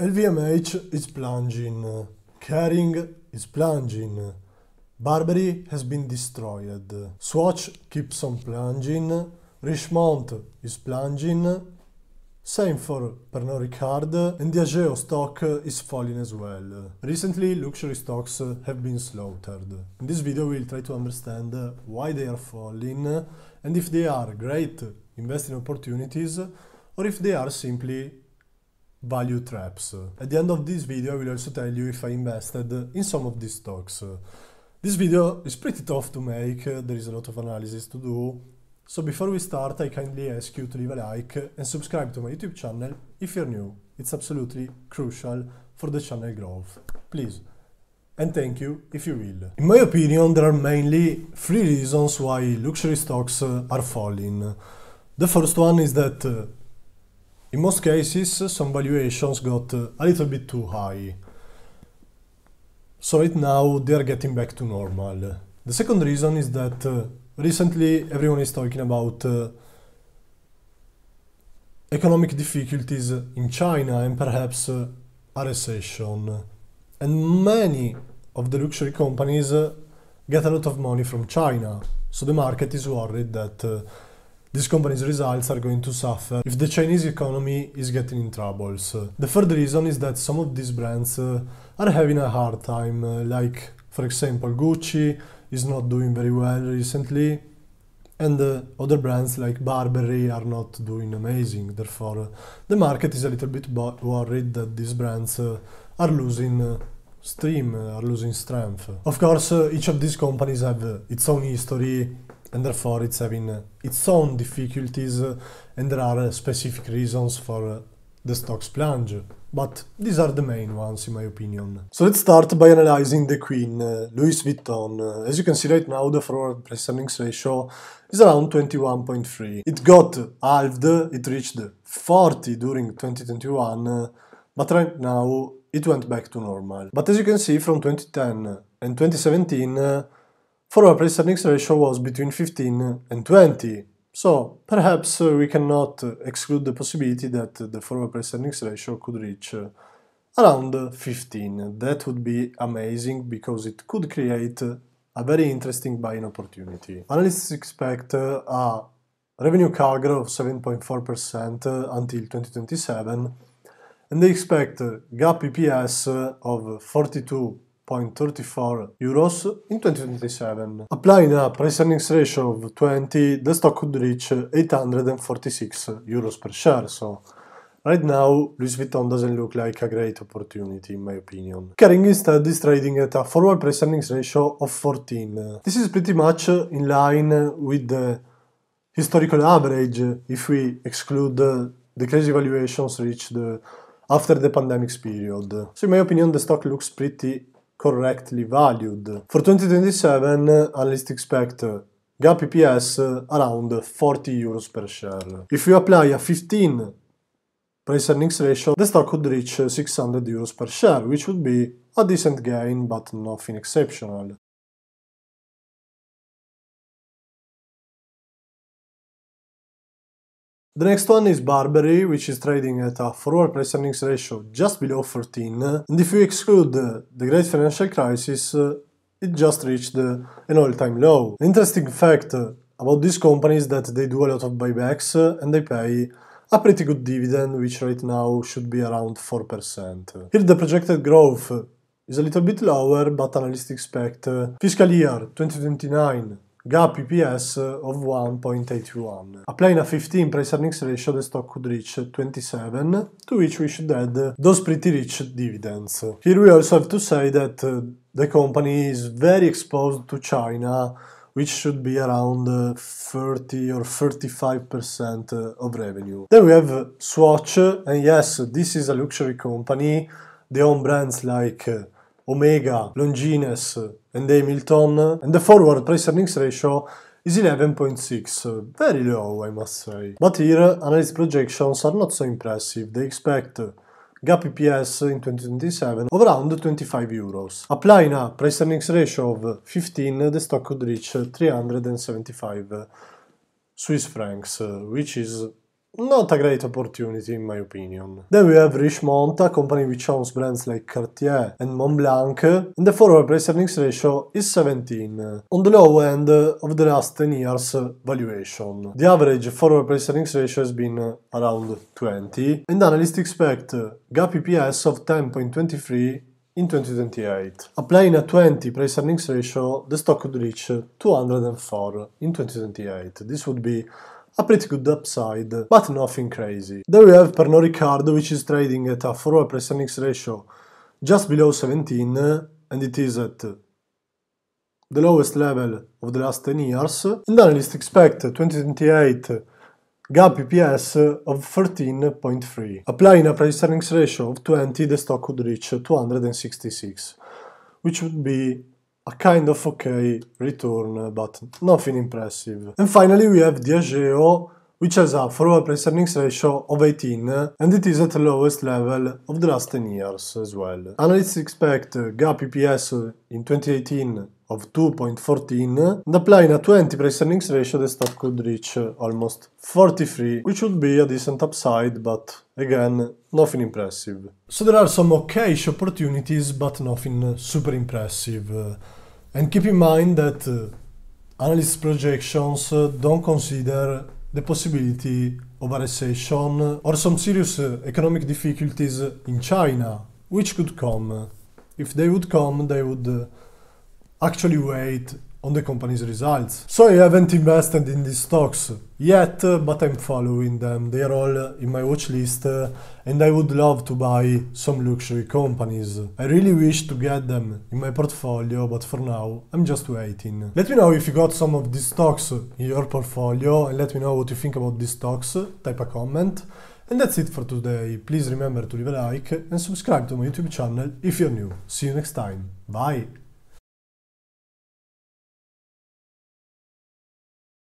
LVMH is plunging, Kering is plunging, Burberry has been destroyed, Swatch keeps on plunging, Richemont is plunging, same for Pernod Ricard and Diageo stock is falling as well. Recently luxury stocks have been slaughtered. In this video we'll try to understand why they are falling and if they are great investing opportunities or if they are simply value traps. At the end of this video I will also tell you if I invested in some of these stocks. This video is pretty tough to make, there is a lot of analysis to do, so before we start I kindly ask you to leave a like and subscribe to my YouTube channel if you're new. It's absolutely crucial for the channel growth. Please. And thank you if you will. In my opinion, there are mainly three reasons why luxury stocks are falling. The first one is that in most cases, some valuations got a little bit too high. So right now, they're getting back to normal. The second reason is that uh, recently everyone is talking about uh, economic difficulties in China and perhaps uh, a recession. And many of the luxury companies uh, get a lot of money from China. So the market is worried that uh, this company's results are going to suffer if the Chinese economy is getting in troubles. The third reason is that some of these brands uh, are having a hard time, uh, like, for example, Gucci is not doing very well recently, and uh, other brands like Burberry are not doing amazing. Therefore, uh, the market is a little bit worried that these brands uh, are losing uh, steam, are losing strength. Of course, each of these companies have its own history and therefore it's having uh, its own difficulties uh, and there are uh, specific reasons for uh, the stock's plunge. But these are the main ones in my opinion. So let's start by analyzing the queen, uh, Louis Vuitton. Uh, as you can see right now the forward price earnings ratio is around 21.3. It got halved, it reached 40 during 2021, but right now it went back to normal. But as you can see from 2010 and 2017 for our price earnings ratio was between 15 and 20, so perhaps we cannot exclude the possibility that the forward price earnings ratio could reach uh, around 15. That would be amazing because it could create a very interesting buying opportunity. Analysts expect a revenue CAGR of 7.4% until 2027 and they expect GAAP EPS of 42 0.34 euros in 2027. Applying a price earnings ratio of 20, the stock could reach 846 euros per share. So Right now, Louis Vuitton doesn't look like a great opportunity in my opinion. Kering instead is trading at a forward price earnings ratio of 14. This is pretty much in line with the historical average if we exclude the crazy valuations reached after the pandemic period. So in my opinion, the stock looks pretty correctly valued. For 2027, analysts expect GAAP EPS around 40 euros per share. If we apply a 15 price earnings ratio, the stock could reach 600 euros per share, which would be a decent gain but nothing exceptional. The next one is Burberry, which is trading at a forward price earnings ratio just below 14. and if we exclude the great financial crisis, it just reached an all-time low. An interesting fact about these companies that they do a lot of buybacks and they pay a pretty good dividend, which right now should be around 4%. Here the projected growth is a little bit lower, but analysts expect fiscal year 2029 gap EPS of 1.81. Applying a 15 price earnings ratio, the stock could reach 27, to which we should add those pretty rich dividends. Here we also have to say that uh, the company is very exposed to China, which should be around uh, 30 or 35% uh, of revenue. Then we have Swatch, and yes, this is a luxury company. They own brands like Omega, Longines and Hamilton and the forward price earnings ratio is 11.6, very low I must say. But here analyst projections are not so impressive, they expect gap EPS in 2027 of around 25 euros. Applying a price earnings ratio of 15, the stock could reach 375 Swiss francs, which is not a great opportunity in my opinion. Then we have Richemont, a company which owns brands like Cartier and Montblanc, and the forward price earnings ratio is 17, on the low end of the last 10 years valuation. The average forward price earnings ratio has been around 20, and analysts expect gap EPS of 10.23 in 2028. Applying a 20 price earnings ratio, the stock would reach 204 in 2028. This would be a pretty good upside, but nothing crazy. Then we have Pernod Ricard, which is trading at a forward price earnings ratio just below 17, and it is at the lowest level of the last 10 years, and analysts expect 2028 gap EPS of 13.3. Applying a price earnings ratio of 20, the stock would reach 266, which would be a kind of OK return but nothing impressive. And finally we have Diageo, which has a forward price earnings ratio of 18 and it is at the lowest level of the last 10 years as well. Analysts expect GAAP EPS in 2018 of 2.14 and applying a 20 price earnings ratio the stock could reach uh, almost 43 which would be a decent upside but again nothing impressive. So there are some okayish opportunities but nothing uh, super impressive uh, and keep in mind that analyst projections don't consider the possibility of a recession or some serious economic difficulties in China which could come. If they would come they would actually weighed on the company's results. So I haven't invested in these stocks yet, but I'm following them. They are all in my watch list uh, and I would love to buy some luxury companies. I really wish to get them in my portfolio, but for now I'm just waiting. Let me know if you got some of these stocks in your portfolio and let me know what you think about these stocks. Type a comment. And that's it for today. Please remember to leave a like and subscribe to my YouTube channel if you're new. See you next time. Bye!